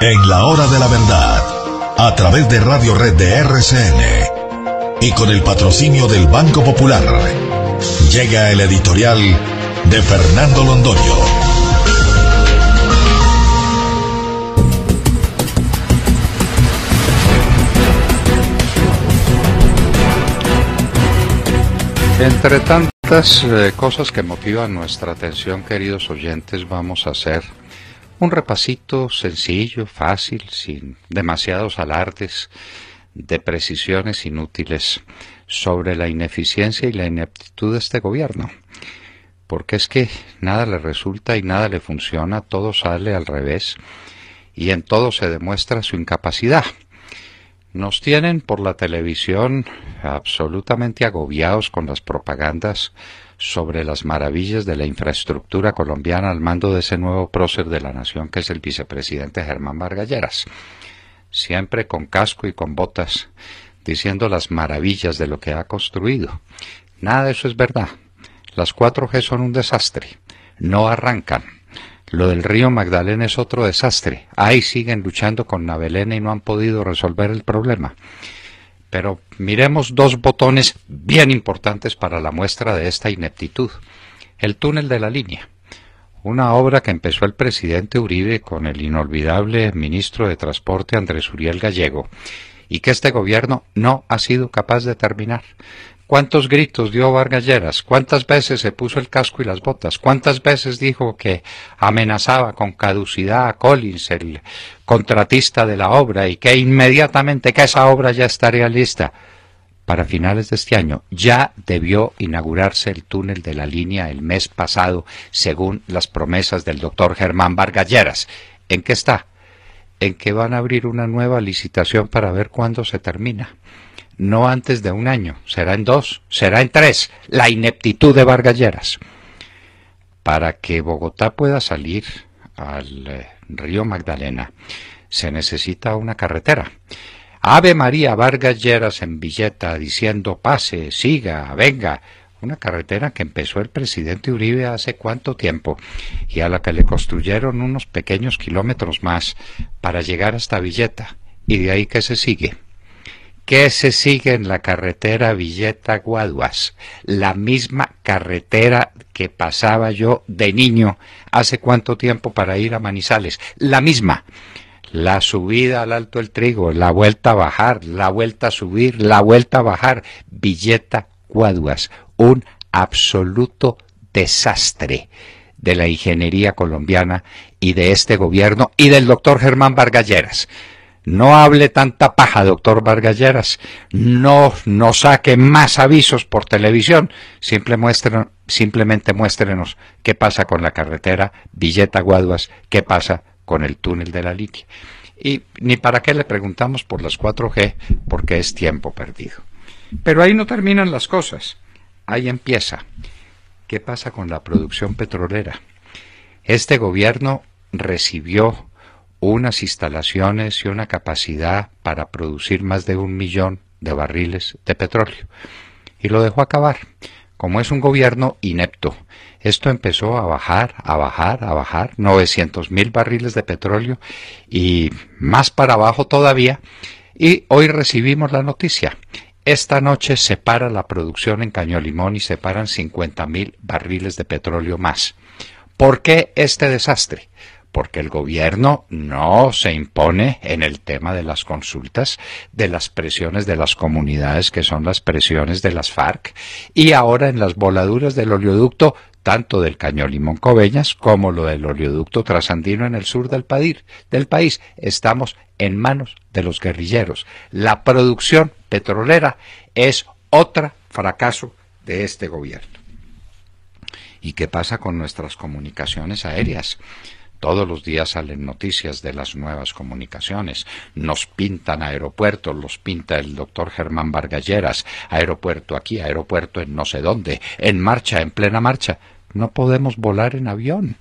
En la hora de la verdad, a través de Radio Red de RCN y con el patrocinio del Banco Popular, llega el editorial de Fernando Londoño. Entre tantas eh, cosas que motivan nuestra atención, queridos oyentes, vamos a hacer un repasito sencillo, fácil, sin demasiados alardes de precisiones inútiles sobre la ineficiencia y la ineptitud de este gobierno. Porque es que nada le resulta y nada le funciona, todo sale al revés y en todo se demuestra su incapacidad. Nos tienen por la televisión absolutamente agobiados con las propagandas sobre las maravillas de la infraestructura colombiana al mando de ese nuevo prócer de la nación que es el vicepresidente Germán Vargalleras. Siempre con casco y con botas, diciendo las maravillas de lo que ha construido. Nada de eso es verdad. Las 4G son un desastre. No arrancan lo del río Magdalena es otro desastre. Ahí siguen luchando con Navelena y no han podido resolver el problema. Pero miremos dos botones bien importantes para la muestra de esta ineptitud. El túnel de la línea, una obra que empezó el presidente Uribe con el inolvidable ministro de Transporte Andrés Uriel Gallego y que este gobierno no ha sido capaz de terminar cuántos gritos dio Vargas cuántas veces se puso el casco y las botas, cuántas veces dijo que amenazaba con caducidad a Collins, el contratista de la obra, y que inmediatamente que esa obra ya estaría lista. Para finales de este año ya debió inaugurarse el túnel de la línea el mes pasado, según las promesas del doctor Germán Vargas ¿En qué está? En que van a abrir una nueva licitación para ver cuándo se termina no antes de un año, será en dos, será en tres, la ineptitud de Vargalleras. Para que Bogotá pueda salir al eh, río Magdalena, se necesita una carretera. Ave María Vargas en Villeta... diciendo pase, siga, venga. Una carretera que empezó el presidente Uribe hace cuánto tiempo y a la que le construyeron unos pequeños kilómetros más para llegar hasta Villeta. Y de ahí que se sigue que se sigue en la carretera Villeta Guaduas, la misma carretera que pasaba yo de niño hace cuánto tiempo para ir a Manizales, la misma. La subida al alto del trigo, la vuelta a bajar, la vuelta a subir, la vuelta a bajar, Villeta Guaduas, un absoluto desastre de la ingeniería colombiana y de este gobierno y del doctor Germán Vargalleras. No hable tanta paja, doctor Vargalleras. No, nos saque más avisos por televisión. simplemente muéstrenos qué pasa con la carretera Villeta Guaduas, qué pasa con el túnel de la Litia. Y ni para qué le preguntamos por las 4G, porque es tiempo perdido. Pero ahí no terminan las cosas. Ahí empieza. ¿Qué pasa con la producción petrolera? Este gobierno recibió unas instalaciones y una capacidad para producir más de un millón de barriles de petróleo. Y lo dejó acabar. Como es un gobierno inepto, esto empezó a bajar, a bajar, a bajar, 900 mil barriles de petróleo y más para abajo todavía. Y hoy recibimos la noticia. Esta noche se para la producción en Caño Limón y se paran 50 mil barriles de petróleo más. ¿Por qué este desastre? porque el gobierno no se impone en el tema de las consultas, de las presiones de las comunidades, que son las presiones de las FARC, y ahora en las voladuras del oleoducto, tanto del Cañón y Moncobeñas como lo del oleoducto trasandino en el sur del, del país. Estamos en manos de los guerrilleros. La producción petrolera es otro fracaso de este gobierno. ¿Y qué pasa con nuestras comunicaciones aéreas? Todos los días salen noticias de las nuevas comunicaciones. Nos pintan aeropuertos, los pinta el doctor Germán Vargalleras. Aeropuerto aquí, aeropuerto en no sé dónde, en marcha, en plena marcha. No podemos volar en avión.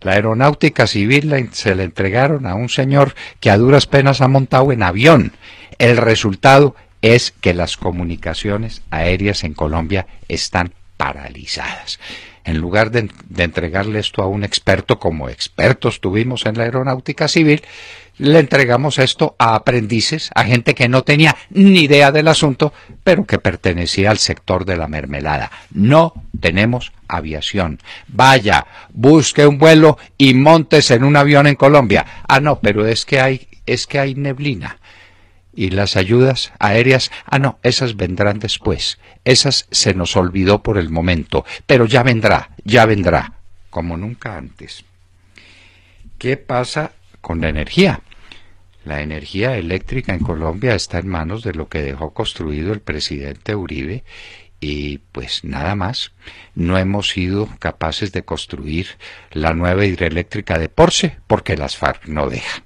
La aeronáutica civil se le entregaron a un señor que a duras penas ha montado en avión. El resultado es que las comunicaciones aéreas en Colombia están paralizadas en lugar de, entregarle esto a un experto, como expertos tuvimos en la aeronáutica civil, le entregamos esto a aprendices, a gente que no tenía ni idea del asunto, pero que pertenecía al sector de la mermelada. No tenemos aviación. Vaya, busque un vuelo y montes en un avión en Colombia. Ah, no, pero es que hay, es que hay neblina y las ayudas aéreas, ah no, esas vendrán después, esas se nos olvidó por el momento, pero ya vendrá, ya vendrá, como nunca antes. ¿Qué pasa con la energía? La energía eléctrica en Colombia está en manos de lo que dejó construido el presidente Uribe y pues nada más. No hemos sido capaces de construir la nueva hidroeléctrica de Porce porque las FARC no dejan.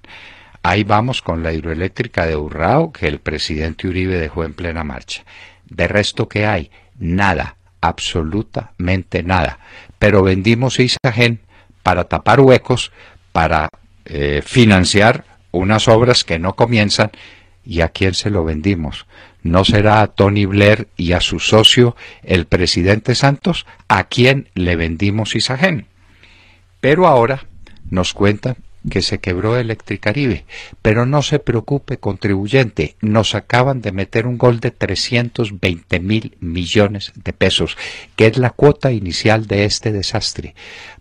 Ahí vamos con la hidroeléctrica de Urrao que el presidente Uribe dejó en plena marcha. De resto, ¿qué hay? Nada, absolutamente nada. Pero vendimos Isagen para tapar huecos, para eh, financiar unas obras que no comienzan. ¿Y a quién se lo vendimos? ¿No será a Tony Blair y a su socio, el presidente Santos, a quien le vendimos Isagen? Pero ahora nos cuentan que se quebró Electricaribe. Pero no se preocupe, contribuyente, nos acaban de meter un gol de 320 mil millones de pesos, que es la cuota inicial de este desastre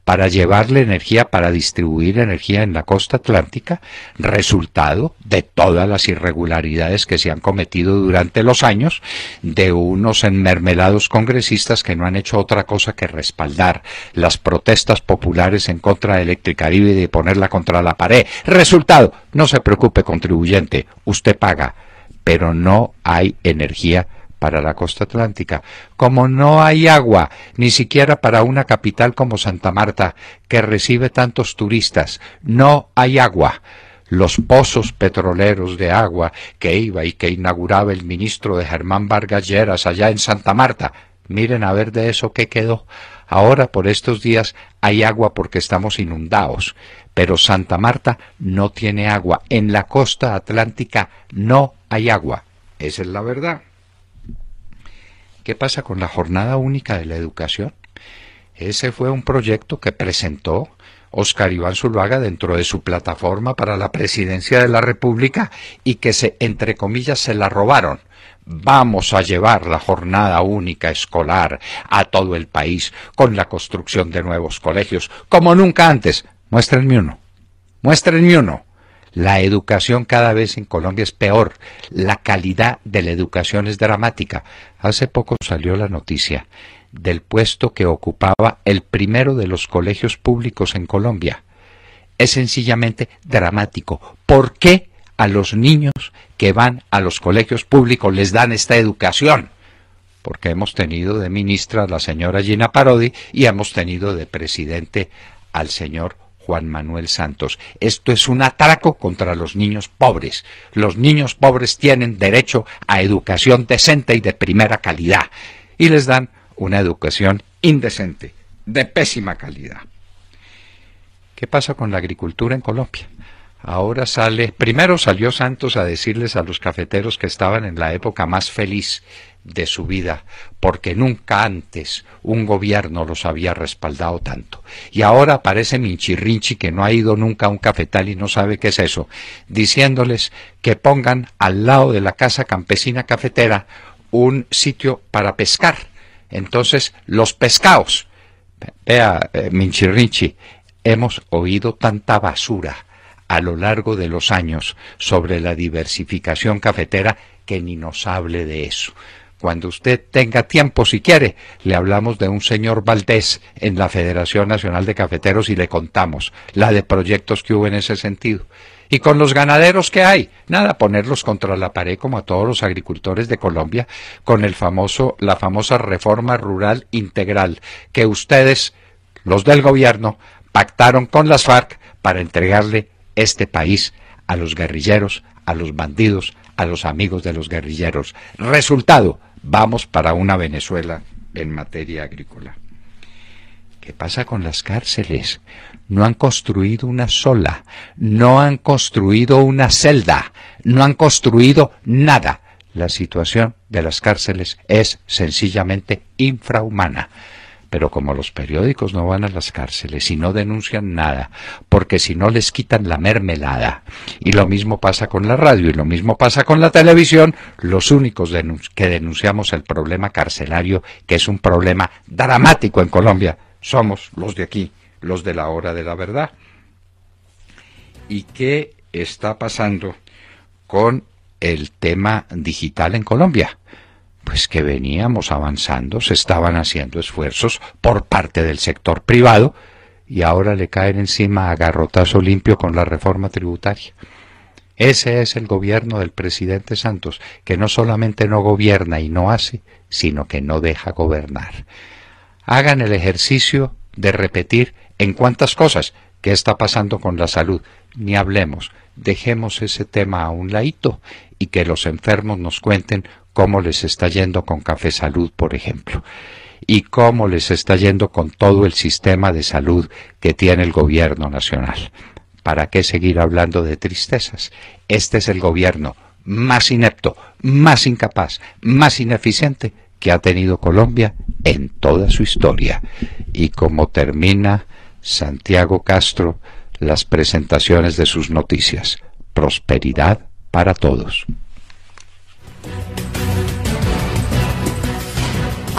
para llevarle energía, para distribuir energía en la costa atlántica, resultado de todas las irregularidades que se han cometido durante los años de unos enmermelados congresistas que no han hecho otra cosa que respaldar las protestas populares en contra de Electricaribe y de ponerla contra la pared. Resultado, no se preocupe contribuyente, usted paga, pero no hay energía para la costa atlántica. Como no hay agua, ni siquiera para una capital como Santa Marta, que recibe tantos turistas, no hay agua los pozos petroleros de agua que iba y que inauguraba el ministro de Germán Vargas Lleras allá en Santa Marta. Miren a ver de eso qué quedó. Ahora por estos días hay agua porque estamos inundados, pero Santa Marta no tiene agua. En la costa atlántica no hay agua. Esa es la verdad. ¿Qué pasa con la Jornada Única de la Educación? Ese fue un proyecto que presentó Oscar Iván Zuluaga dentro de su plataforma para la presidencia de la República y que se, entre comillas, se la robaron. Vamos a llevar la jornada única escolar a todo el país con la construcción de nuevos colegios, como nunca antes. Muéstrenme uno. Muéstrenme uno. La educación cada vez en Colombia es peor. La calidad de la educación es dramática. Hace poco salió la noticia del puesto que ocupaba el primero de los colegios públicos en Colombia. Es sencillamente dramático. ¿Por qué a los niños que van a los colegios públicos les dan esta educación? Porque hemos tenido de ministra a la señora Gina Parodi y hemos tenido de presidente al señor Juan Manuel Santos. Esto es un atraco contra los niños pobres. Los niños pobres tienen derecho a educación decente y de primera calidad. Y les dan una educación indecente, de pésima calidad. ¿Qué pasa con la agricultura en Colombia? Ahora sale, primero salió Santos a decirles a los cafeteros que estaban en la época más feliz de su vida, porque nunca antes un gobierno los había respaldado tanto. Y ahora aparece Minchirrinchi, que no ha ido nunca a un cafetal y no sabe qué es eso, diciéndoles que pongan al lado de la casa campesina cafetera un sitio para pescar. Entonces, los pescados, vea, eh, Minchirinchi hemos oído tanta basura a lo largo de los años sobre la diversificación cafetera que ni nos hable de eso. Cuando usted tenga tiempo, si quiere, le hablamos de un señor Valdés en la Federación Nacional de Cafeteros y le contamos la de proyectos que hubo en ese sentido. Y con los ganaderos que hay, nada, ponerlos contra la pared como a todos los agricultores de Colombia con el famoso, la famosa reforma rural integral que ustedes, los del gobierno, pactaron con las FARC para entregarle este país a los guerrilleros, a los bandidos, a los amigos de los guerrilleros. Resultado, vamos para una Venezuela en materia agrícola. ¿Qué pasa con las cárceles? No han construido una sola, no han construido una celda, no han construido nada. La situación de las cárceles es sencillamente infrahumana. Pero como los periódicos no van a las cárceles y no denuncian nada, porque si no les quitan la mermelada, y lo mismo pasa con la radio y lo mismo pasa con la televisión, los únicos que denunciamos el problema carcelario, que es un problema dramático en Colombia, somos los de aquí, los de la hora de la verdad. ¿Y qué está pasando con el tema digital en Colombia? pues que veníamos avanzando, se estaban haciendo esfuerzos por parte del sector privado y ahora le caen encima a garrotazo limpio con la reforma tributaria. Ese es el gobierno del presidente Santos, que no solamente no gobierna y no hace, sino que no deja gobernar. Hagan el ejercicio de repetir en cuántas cosas, qué está pasando con la salud, ni hablemos, dejemos ese tema a un ladito y que los enfermos nos cuenten cómo les está yendo con Café Salud, por ejemplo, y cómo les está yendo con todo el sistema de salud que tiene el gobierno nacional. ¿Para qué seguir hablando de tristezas? Este es el gobierno más inepto, más incapaz, más ineficiente que ha tenido Colombia en toda su historia. Y como termina Santiago Castro las presentaciones de sus noticias, prosperidad para todos.